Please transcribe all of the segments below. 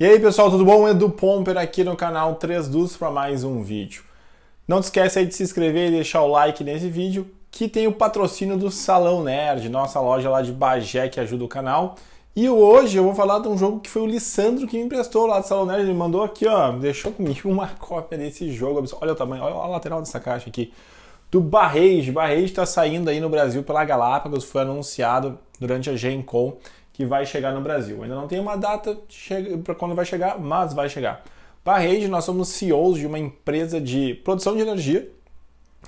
E aí pessoal, tudo bom? Edu Pomper aqui no canal 3 Dus para mais um vídeo. Não esquece aí de se inscrever e deixar o like nesse vídeo, que tem o patrocínio do Salão Nerd, nossa loja lá de Bagé que ajuda o canal. E hoje eu vou falar de um jogo que foi o Lissandro que me emprestou lá do Salão Nerd, ele mandou aqui, ó, deixou comigo uma cópia desse jogo. Olha o tamanho, olha a lateral dessa caixa aqui. Do Barrage, Barrage está saindo aí no Brasil pela Galápagos, foi anunciado durante a Gen Con que vai chegar no Brasil. Ainda não tem uma data para quando vai chegar, mas vai chegar. Para a rede, nós somos CEOs de uma empresa de produção de energia.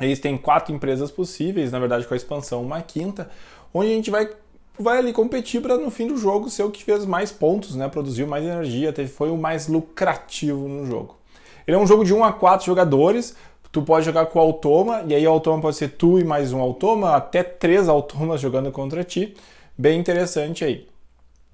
Eles têm quatro empresas possíveis, na verdade, com a expansão uma quinta, onde a gente vai vai ali competir para no fim do jogo ser o que fez mais pontos, né? Produziu mais energia, teve, foi o mais lucrativo no jogo. Ele é um jogo de 1 a 4 jogadores. Tu pode jogar com o automa, e aí o automa pode ser tu e mais um automa, até três automas jogando contra ti. Bem interessante aí.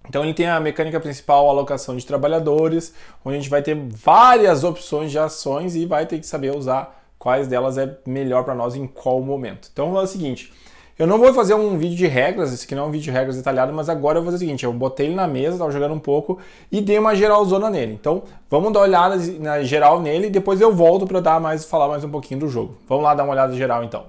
Então ele tem a mecânica principal, alocação de trabalhadores, onde a gente vai ter várias opções de ações e vai ter que saber usar quais delas é melhor para nós em qual momento. Então fazer o seguinte, eu não vou fazer um vídeo de regras, esse aqui não é um vídeo de regras detalhado, mas agora eu vou fazer o seguinte, eu botei ele na mesa, estava jogando um pouco e dei uma geralzona nele. Então, vamos dar uma olhada na geral nele e depois eu volto para dar mais falar mais um pouquinho do jogo. Vamos lá dar uma olhada geral então.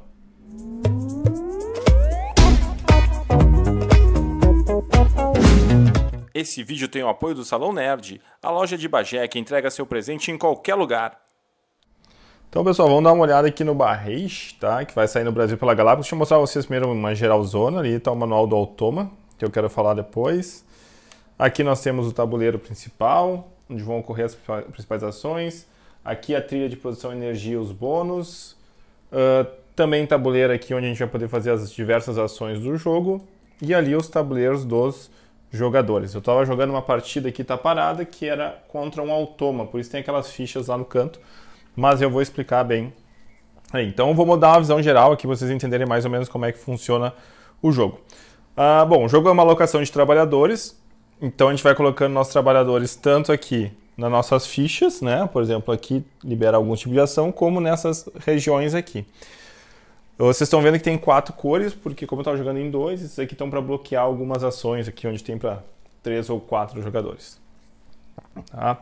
Esse vídeo tem o apoio do Salão Nerd, a loja de Bagé que entrega seu presente em qualquer lugar. Então, pessoal, vamos dar uma olhada aqui no Barreix, tá? Que vai sair no Brasil pela Galápagos. Deixa eu mostrar pra vocês primeiro uma geralzona ali, tá o manual do Automa, que eu quero falar depois. Aqui nós temos o tabuleiro principal, onde vão ocorrer as principais ações. Aqui a trilha de produção de energia, os bônus. Uh, também tabuleiro aqui onde a gente vai poder fazer as diversas ações do jogo. E ali os tabuleiros dos jogadores. Eu estava jogando uma partida que está parada que era contra um automa, por isso tem aquelas fichas lá no canto, mas eu vou explicar bem. Aí, então vou mudar uma visão geral aqui para vocês entenderem mais ou menos como é que funciona o jogo. Ah, bom, o jogo é uma alocação de trabalhadores, então a gente vai colocando nossos trabalhadores tanto aqui nas nossas fichas, né? Por exemplo, aqui libera algum tipo de ação, como nessas regiões aqui. Vocês estão vendo que tem quatro cores, porque como eu estava jogando em dois, esses aqui estão para bloquear algumas ações aqui, onde tem para três ou quatro jogadores. Tá?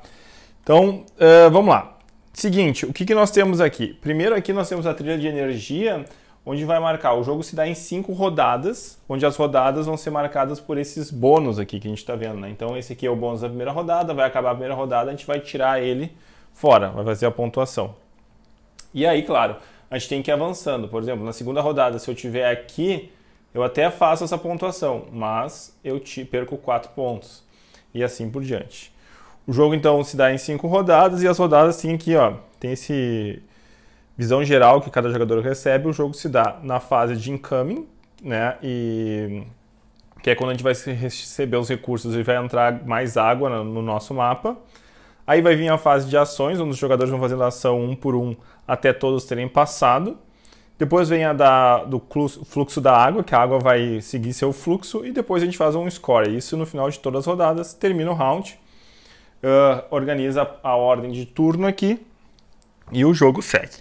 Então, uh, vamos lá. Seguinte, o que, que nós temos aqui? Primeiro aqui nós temos a trilha de energia, onde vai marcar. O jogo se dá em cinco rodadas, onde as rodadas vão ser marcadas por esses bônus aqui que a gente está vendo. Né? Então esse aqui é o bônus da primeira rodada, vai acabar a primeira rodada, a gente vai tirar ele fora, vai fazer a pontuação. E aí, claro, a gente tem que ir avançando. Por exemplo, na segunda rodada, se eu tiver aqui, eu até faço essa pontuação, mas eu te perco quatro pontos. E assim por diante. O jogo então se dá em cinco rodadas e as rodadas assim aqui, ó, tem esse visão geral que cada jogador recebe, o jogo se dá na fase de incoming, né? E que é quando a gente vai receber os recursos e vai entrar mais água no nosso mapa. Aí vai vir a fase de ações, onde os jogadores vão fazendo a ação um por um até todos terem passado. Depois vem a da, do fluxo da água, que a água vai seguir seu fluxo, e depois a gente faz um score. Isso no final de todas as rodadas, termina o round, uh, organiza a ordem de turno aqui e o jogo segue.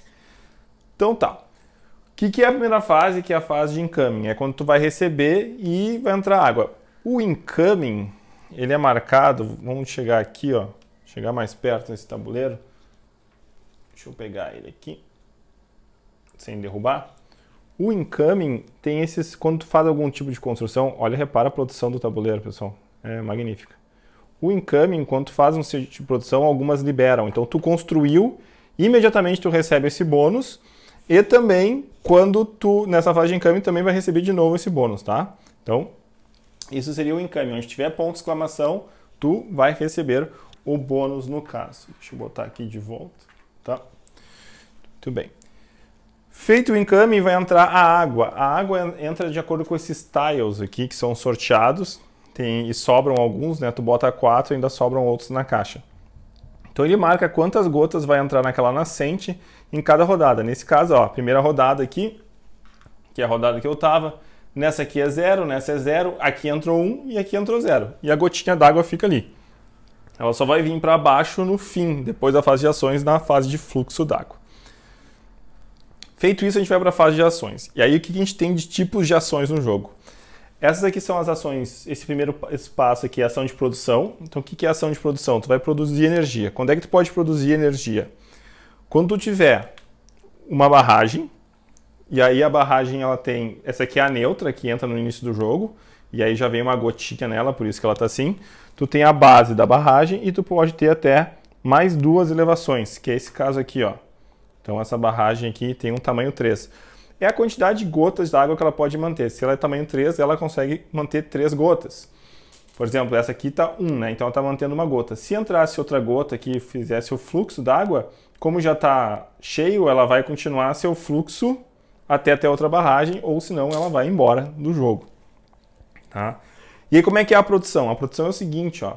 Então tá. O que, que é a primeira fase, que é a fase de incoming? É quando tu vai receber e vai entrar água. O incoming, ele é marcado, vamos chegar aqui, ó. Chegar mais perto nesse tabuleiro. Deixa eu pegar ele aqui. Sem derrubar. O incoming tem esses... Quando tu faz algum tipo de construção... Olha, repara a produção do tabuleiro, pessoal. É magnífica. O incoming, quando tu faz um tipo de produção, algumas liberam. Então, tu construiu, imediatamente tu recebe esse bônus. E também, quando tu, nessa fase de encame, também vai receber de novo esse bônus, tá? Então, isso seria o encame. Onde tiver ponto de exclamação, tu vai receber o bônus no caso. Deixa eu botar aqui de volta, tá? Muito bem. Feito o encame, vai entrar a água. A água entra de acordo com esses tiles aqui, que são sorteados, tem, e sobram alguns, né? Tu bota quatro e ainda sobram outros na caixa. Então ele marca quantas gotas vai entrar naquela nascente em cada rodada. Nesse caso, ó, a primeira rodada aqui, que é a rodada que eu tava, nessa aqui é zero, nessa é zero, aqui entrou um e aqui entrou zero. E a gotinha d'água fica ali. Ela só vai vir para baixo no fim, depois da fase de ações, na fase de fluxo d'água. Feito isso, a gente vai para a fase de ações. E aí o que a gente tem de tipos de ações no jogo? Essas aqui são as ações, esse primeiro espaço aqui é ação de produção. Então o que é ação de produção? Tu vai produzir energia. Quando é que tu pode produzir energia? Quando tu tiver uma barragem, e aí a barragem ela tem, essa aqui é a neutra que entra no início do jogo, e aí já vem uma gotinha nela, por isso que ela está assim tu tem a base da barragem e tu pode ter até mais duas elevações, que é esse caso aqui, ó. Então essa barragem aqui tem um tamanho 3. É a quantidade de gotas de água que ela pode manter. Se ela é tamanho 3, ela consegue manter 3 gotas. Por exemplo, essa aqui está 1, né? Então ela está mantendo uma gota. Se entrasse outra gota que fizesse o fluxo d'água, como já está cheio, ela vai continuar seu fluxo até até outra barragem, ou senão ela vai embora do jogo. Tá? E aí como é que é a produção? A produção é o seguinte, ó.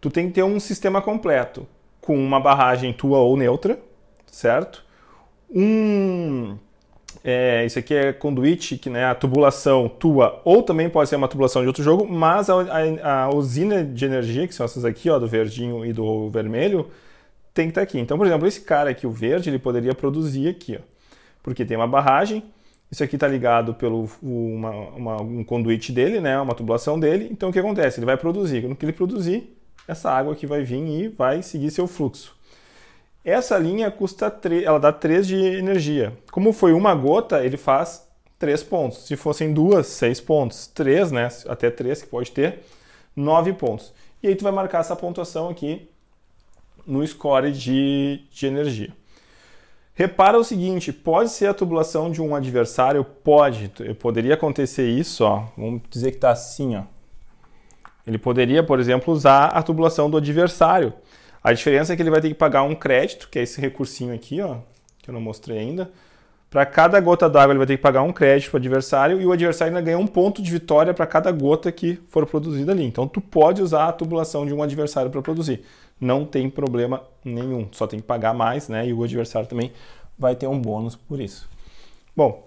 Tu tem que ter um sistema completo com uma barragem tua ou neutra, certo? Um é, isso aqui é conduite, que né, a tubulação tua, ou também pode ser uma tubulação de outro jogo, mas a, a, a, usina de energia, que são essas aqui, ó, do verdinho e do vermelho, tem que estar tá aqui. Então, por exemplo, esse cara aqui, o verde, ele poderia produzir aqui, ó, porque tem uma barragem, isso aqui está ligado pelo uma, uma, um conduíte dele, né? uma tubulação dele. Então o que acontece? Ele vai produzir. No que ele produzir, essa água aqui vai vir e vai seguir seu fluxo. Essa linha custa 3, ela dá 3 de energia. Como foi uma gota, ele faz 3 pontos. Se fossem duas, 6 pontos. 3, né? Até 3 que pode ter, 9 pontos. E aí tu vai marcar essa pontuação aqui no score de, de energia. Repara o seguinte, pode ser a tubulação de um adversário? Pode, poderia acontecer isso, ó. vamos dizer que está assim. Ó. Ele poderia, por exemplo, usar a tubulação do adversário. A diferença é que ele vai ter que pagar um crédito, que é esse recursinho aqui, ó, que eu não mostrei ainda, para cada gota d'água, ele vai ter que pagar um crédito para o adversário e o adversário ainda ganha um ponto de vitória para cada gota que for produzida ali. Então, tu pode usar a tubulação de um adversário para produzir. Não tem problema nenhum. Só tem que pagar mais, né? E o adversário também vai ter um bônus por isso. Bom,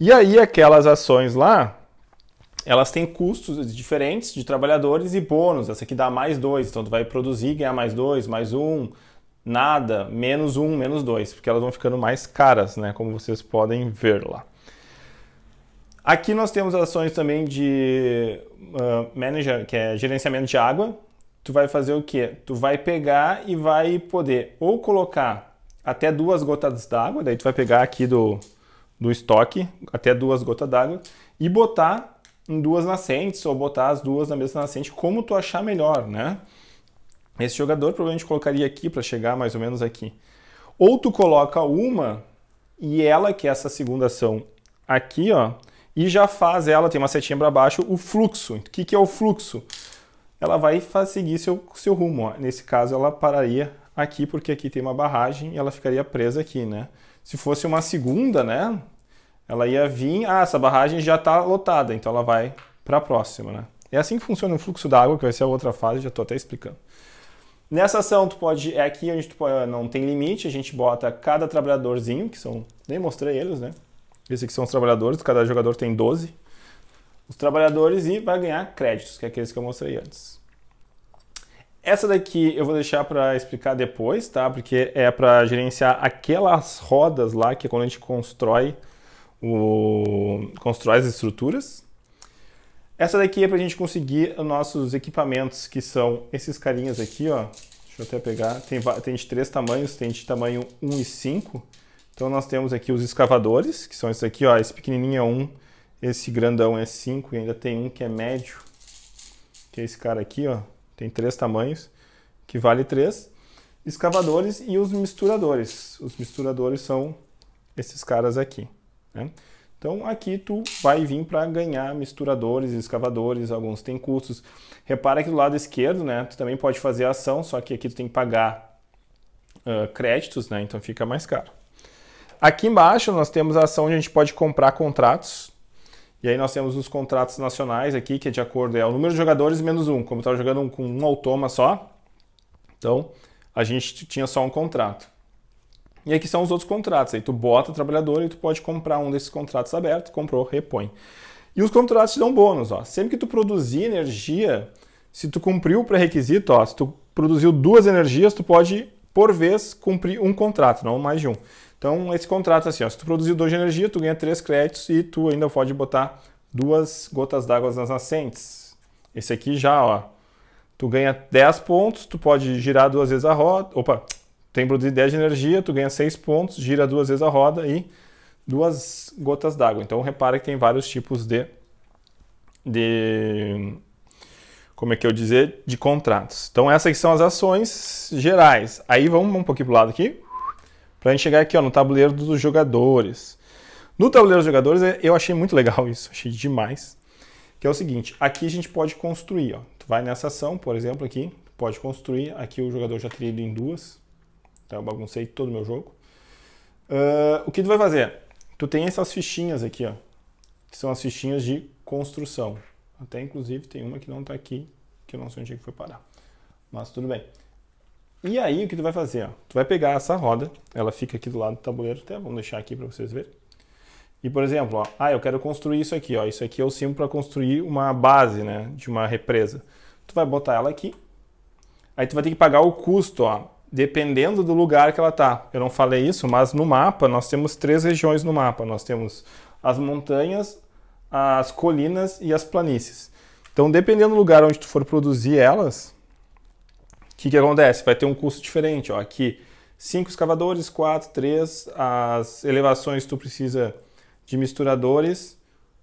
e aí aquelas ações lá, elas têm custos diferentes de trabalhadores e bônus. Essa aqui dá mais dois, então tu vai produzir, ganhar mais dois, mais um, nada, menos um menos dois porque elas vão ficando mais caras, né, como vocês podem ver lá. Aqui nós temos ações também de uh, manager, que é gerenciamento de água. Tu vai fazer o quê? Tu vai pegar e vai poder ou colocar até duas gotas d'água, daí tu vai pegar aqui do, do estoque até duas gotas d'água e botar em duas nascentes ou botar as duas na mesma nascente, como tu achar melhor, né? Esse jogador provavelmente colocaria aqui para chegar mais ou menos aqui. Ou tu coloca uma e ela, que é essa segunda ação aqui, ó, e já faz ela, tem uma setinha para baixo, o fluxo. O que, que é o fluxo? Ela vai seguir seu, seu rumo. Ó. Nesse caso, ela pararia aqui, porque aqui tem uma barragem e ela ficaria presa aqui, né? Se fosse uma segunda, né? Ela ia vir, ah, essa barragem já está lotada, então ela vai para a próxima, né? É assim que funciona o fluxo da água, que vai ser a outra fase, já estou até explicando. Nessa ação, tu pode. É aqui onde tu pode, ah, não tem limite, a gente bota cada trabalhadorzinho, que são. Nem mostrei eles, né? Esses aqui são os trabalhadores, cada jogador tem 12. Os trabalhadores e vai ganhar créditos, que é aqueles que eu mostrei antes. Essa daqui eu vou deixar para explicar depois, tá? Porque é para gerenciar aquelas rodas lá que é quando a gente constrói o constrói as estruturas. Essa daqui é para a gente conseguir os nossos equipamentos, que são esses carinhas aqui, ó. Deixa eu até pegar. Tem, tem de três tamanhos, tem de tamanho 1 e 5. Então nós temos aqui os escavadores, que são esses aqui, ó. Esse pequenininho é 1, esse grandão é 5 e ainda tem um que é médio, que é esse cara aqui, ó. Tem três tamanhos, que vale 3. Escavadores e os misturadores. Os misturadores são esses caras aqui, né? Então aqui tu vai vir para ganhar misturadores, escavadores, alguns têm custos. Repara que do lado esquerdo, né, tu também pode fazer a ação, só que aqui tu tem que pagar uh, créditos, né, então fica mais caro. Aqui embaixo nós temos a ação onde a gente pode comprar contratos. E aí nós temos os contratos nacionais aqui, que é de acordo é o número de jogadores menos um. Como eu estava jogando com um automa só, então a gente tinha só um contrato. E aqui são os outros contratos. Aí tu bota trabalhador e tu pode comprar um desses contratos aberto, comprou, repõe. E os contratos te dão bônus, ó. Sempre que tu produzir energia, se tu cumpriu o pré-requisito, ó, se tu produziu duas energias, tu pode por vez cumprir um contrato, não mais de um. Então, esse contrato é assim, ó, se tu produziu duas energias, energia, tu ganha três créditos e tu ainda pode botar duas gotas d'água nas nascentes. Esse aqui já, ó, tu ganha 10 pontos, tu pode girar duas vezes a roda, opa, tem produzido 10 de energia, tu ganha 6 pontos, gira duas vezes a roda e duas gotas d'água. Então repara que tem vários tipos de, de como é que eu dizer, de contratos. Então essas são as ações gerais. Aí vamos um pouquinho pro lado aqui, para a gente chegar aqui ó, no tabuleiro dos jogadores. No tabuleiro dos jogadores é, eu achei muito legal isso, achei demais. Que é o seguinte, aqui a gente pode construir, ó. Tu vai nessa ação, por exemplo, aqui, pode construir. Aqui o jogador já teria ido em duas, então eu baguncei todo o meu jogo. Uh, o que tu vai fazer? Tu tem essas fichinhas aqui, ó, que são as fichinhas de construção. Até inclusive tem uma que não está aqui, que eu não sei onde é que foi parar. Mas tudo bem. E aí o que tu vai fazer? Ó? Tu vai pegar essa roda, ela fica aqui do lado do tabuleiro, até tá? vamos deixar aqui para vocês verem. E por exemplo, ó, ah, eu quero construir isso aqui, ó. Isso aqui é o símbolo para construir uma base, né, de uma represa. Tu vai botar ela aqui. Aí tu vai ter que pagar o custo, ó dependendo do lugar que ela está. Eu não falei isso, mas no mapa nós temos três regiões no mapa. Nós temos as montanhas, as colinas e as planícies. Então, dependendo do lugar onde tu for produzir elas, o que, que acontece? Vai ter um custo diferente. Ó. Aqui, cinco escavadores, quatro, três. As elevações tu precisa de misturadores,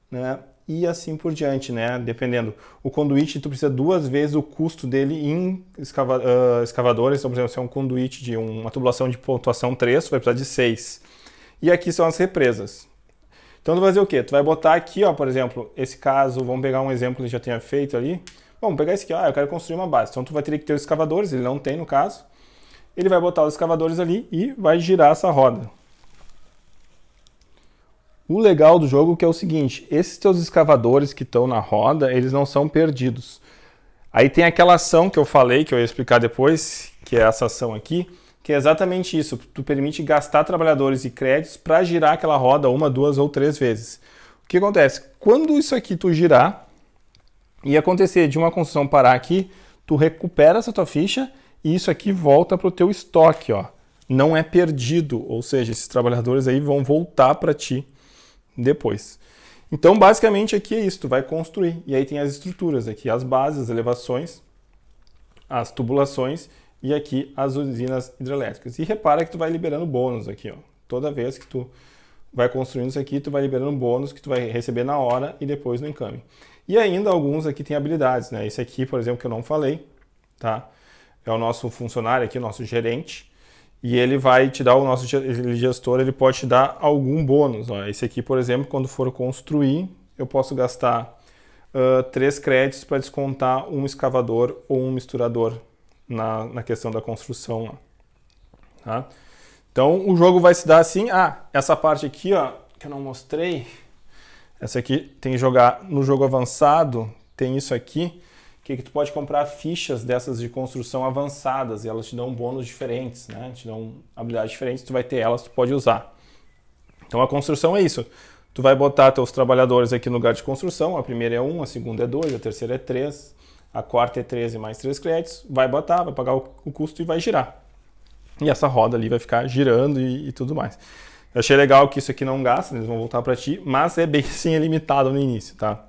né? e assim por diante, né? Dependendo. O conduíte, tu precisa duas vezes o custo dele em escava, uh, escavadores. Então, por exemplo, se é um conduíte de uma tubulação de pontuação 3, tu vai precisar de 6. E aqui são as represas. Então, tu vai fazer o quê? Tu vai botar aqui, ó, por exemplo, esse caso, vamos pegar um exemplo que já tinha feito ali. Vamos pegar esse aqui, ah, eu quero construir uma base. Então, tu vai ter que ter os escavadores, ele não tem no caso. Ele vai botar os escavadores ali e vai girar essa roda. O legal do jogo que é o seguinte, esses teus escavadores que estão na roda, eles não são perdidos. Aí tem aquela ação que eu falei, que eu ia explicar depois, que é essa ação aqui, que é exatamente isso. Tu permite gastar trabalhadores e créditos para girar aquela roda uma, duas ou três vezes. O que acontece? Quando isso aqui tu girar e acontecer de uma construção parar aqui, tu recupera essa tua ficha e isso aqui volta para o teu estoque, ó. Não é perdido, ou seja, esses trabalhadores aí vão voltar para ti depois. Então, basicamente, aqui é isso, tu vai construir. E aí tem as estruturas, aqui as bases, as elevações, as tubulações e aqui as usinas hidrelétricas. E repara que tu vai liberando bônus aqui, ó. Toda vez que tu vai construindo isso aqui, tu vai liberando bônus que tu vai receber na hora e depois no encame. E ainda alguns aqui tem habilidades, né? Esse aqui, por exemplo, que eu não falei, tá? É o nosso funcionário aqui, o nosso gerente e ele vai te dar, o nosso gestor, ele pode te dar algum bônus. Ó. Esse aqui, por exemplo, quando for construir, eu posso gastar uh, três créditos para descontar um escavador ou um misturador na, na questão da construção. Lá. Tá? Então, o jogo vai se dar assim. Ah, essa parte aqui, ó, que eu não mostrei, essa aqui tem que jogar no jogo avançado, tem isso aqui que, que tu pode comprar fichas dessas de construção avançadas e elas te dão bônus diferentes, né? Te dão habilidades diferentes, tu vai ter elas, tu pode usar. Então a construção é isso. Tu vai botar teus trabalhadores aqui no lugar de construção, a primeira é 1, um, a segunda é 2, a terceira é 3, a quarta é 13 mais 3 créditos, vai botar, vai pagar o, o custo e vai girar. E essa roda ali vai ficar girando e, e tudo mais. Eu achei legal que isso aqui não gasta, eles vão voltar para ti, mas é bem sim é limitado no início, tá?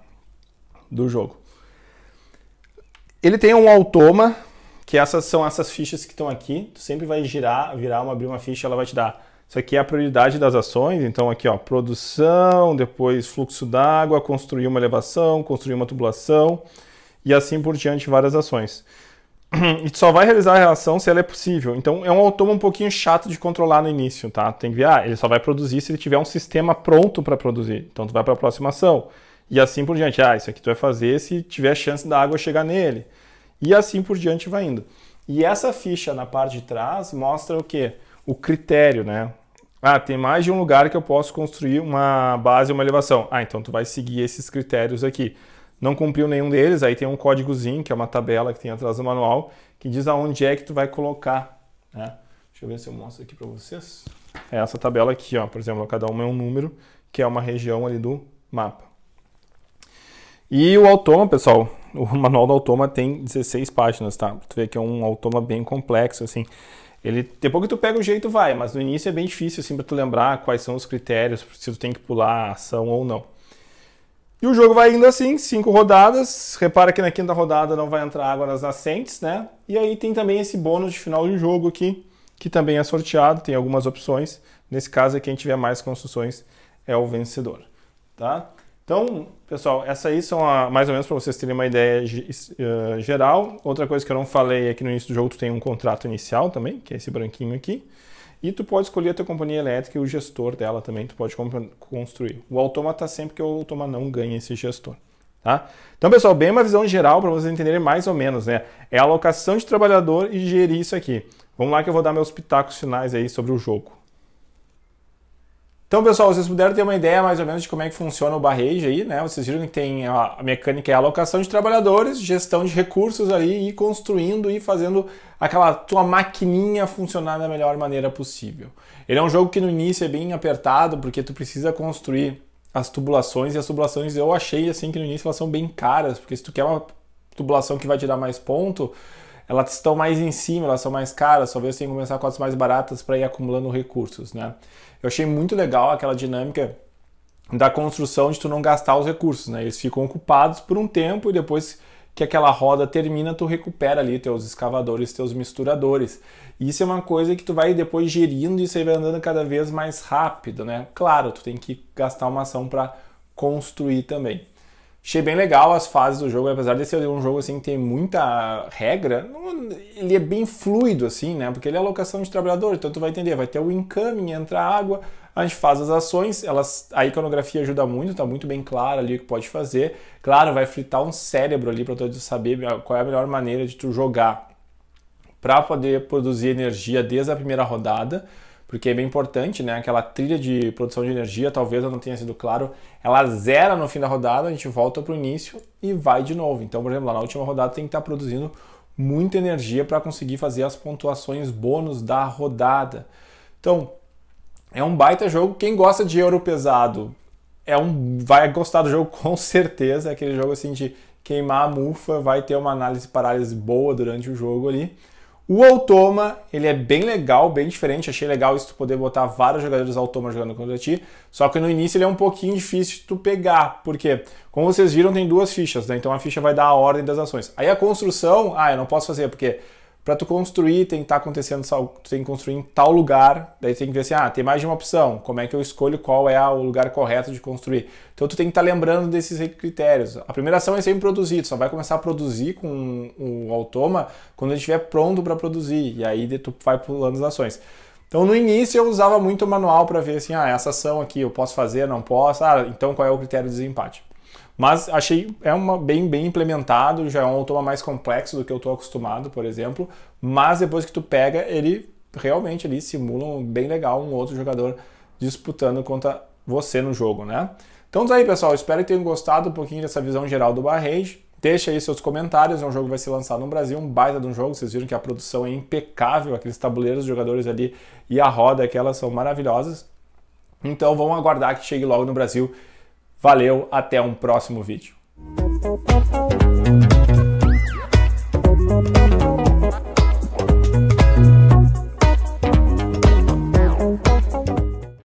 Do jogo. Ele tem um automa, que essas são essas fichas que estão aqui. Tu sempre vai girar, virar, uma, abrir uma ficha, ela vai te dar. Isso aqui é a prioridade das ações, então aqui ó, produção, depois fluxo d'água, construir uma elevação, construir uma tubulação e assim por diante várias ações. E tu só vai realizar a relação se ela é possível. Então é um automa um pouquinho chato de controlar no início, tá? Tem que ver, ah, ele só vai produzir se ele tiver um sistema pronto para produzir. Então tu vai para a próxima ação. E assim por diante. Ah, isso aqui tu vai fazer se tiver chance da água chegar nele. E assim por diante vai indo. E essa ficha na parte de trás mostra o quê? O critério, né? Ah, tem mais de um lugar que eu posso construir uma base uma elevação. Ah, então tu vai seguir esses critérios aqui. Não cumpriu nenhum deles, aí tem um códigozinho, que é uma tabela que tem atrás do manual, que diz aonde é que tu vai colocar. Né? Deixa eu ver se eu mostro aqui para vocês. É essa tabela aqui, ó. Por exemplo, cada uma é um número, que é uma região ali do mapa. E o Automa, pessoal, o manual do Automa tem 16 páginas, tá? Tu vê que é um Automa bem complexo, assim. Ele, depois que tu pega o jeito, vai, mas no início é bem difícil, assim, pra tu lembrar quais são os critérios, se tu tem que pular a ação ou não. E o jogo vai indo assim, cinco rodadas. Repara que na quinta rodada não vai entrar água nas nascentes, né? E aí tem também esse bônus de final de jogo aqui, que também é sorteado, tem algumas opções. Nesse caso, quem tiver mais construções é o vencedor, tá? Então, pessoal, essa aí são a, mais ou menos para vocês terem uma ideia uh, geral. Outra coisa que eu não falei é que no início do jogo tu tem um contrato inicial também, que é esse branquinho aqui. E tu pode escolher a tua companhia elétrica e o gestor dela também, tu pode construir. O Automa tá sempre que o Automa não ganha esse gestor. Tá? Então, pessoal, bem uma visão geral para vocês entenderem mais ou menos, né? É a alocação de trabalhador e gerir isso aqui. Vamos lá que eu vou dar meus pitacos finais aí sobre o jogo. Então, pessoal, vocês puderam ter uma ideia mais ou menos de como é que funciona o barrejo aí, né? Vocês viram que tem a mecânica e é a alocação de trabalhadores, gestão de recursos aí e construindo e fazendo aquela tua maquininha funcionar da melhor maneira possível. Ele é um jogo que no início é bem apertado, porque tu precisa construir as tubulações e as tubulações eu achei assim que no início elas são bem caras, porque se tu quer uma tubulação que vai te dar mais ponto, elas estão mais em cima, elas são mais caras, talvez tenha que começar com as mais baratas para ir acumulando recursos, né? Eu achei muito legal aquela dinâmica da construção de tu não gastar os recursos, né? Eles ficam ocupados por um tempo e depois que aquela roda termina, tu recupera ali teus escavadores, teus misturadores. Isso é uma coisa que tu vai depois gerindo e isso aí vai andando cada vez mais rápido, né? Claro, tu tem que gastar uma ação para construir também. Achei bem legal as fases do jogo, apesar de ser um jogo assim que tem muita regra, ele é bem fluido assim, né? Porque ele é alocação de trabalhador, então tu vai entender, vai ter o incoming, entra a água, a gente faz as ações, elas, a iconografia ajuda muito, tá muito bem claro ali o que pode fazer. Claro, vai fritar um cérebro ali para tu saber qual é a melhor maneira de tu jogar para poder produzir energia desde a primeira rodada porque é bem importante, né? Aquela trilha de produção de energia, talvez eu não tenha sido claro, ela zera no fim da rodada, a gente volta para o início e vai de novo. Então, por exemplo, lá na última rodada tem que estar tá produzindo muita energia para conseguir fazer as pontuações bônus da rodada. Então, é um baita jogo. Quem gosta de euro pesado é um vai gostar do jogo com certeza. É aquele jogo assim de queimar a mufa, vai ter uma análise parálise boa durante o jogo ali. O automa, ele é bem legal, bem diferente. Achei legal isso, tu poder botar vários jogadores automa jogando contra ti. Só que no início ele é um pouquinho difícil de tu pegar, porque, como vocês viram, tem duas fichas, né? Então a ficha vai dar a ordem das ações. Aí a construção, ah, eu não posso fazer, porque para tu construir tem que estar tá acontecendo, tu tem que construir em tal lugar, daí tem que ver assim, ah, tem mais de uma opção, como é que eu escolho qual é o lugar correto de construir? Então tu tem que estar tá lembrando desses critérios. A primeira ação é sempre produzir, tu só vai começar a produzir com o automa quando ele estiver pronto para produzir, e aí tu vai pulando as ações. Então no início eu usava muito o manual para ver assim, ah, essa ação aqui eu posso fazer, não posso, ah, então qual é o critério de desempate? Mas achei é uma bem bem implementado, já é um automa mais complexo do que eu estou acostumado, por exemplo. Mas depois que tu pega, ele realmente ali simula um, bem legal um outro jogador disputando contra você no jogo, né? Então tá aí, pessoal. Espero que tenham gostado um pouquinho dessa visão geral do Barrage. Deixa aí seus comentários. É um jogo que vai ser lançado no Brasil, um baita de um jogo. Vocês viram que a produção é impecável, aqueles tabuleiros, os jogadores ali e a roda, aquelas são maravilhosas. Então vamos aguardar que chegue logo no Brasil Valeu, até um próximo vídeo.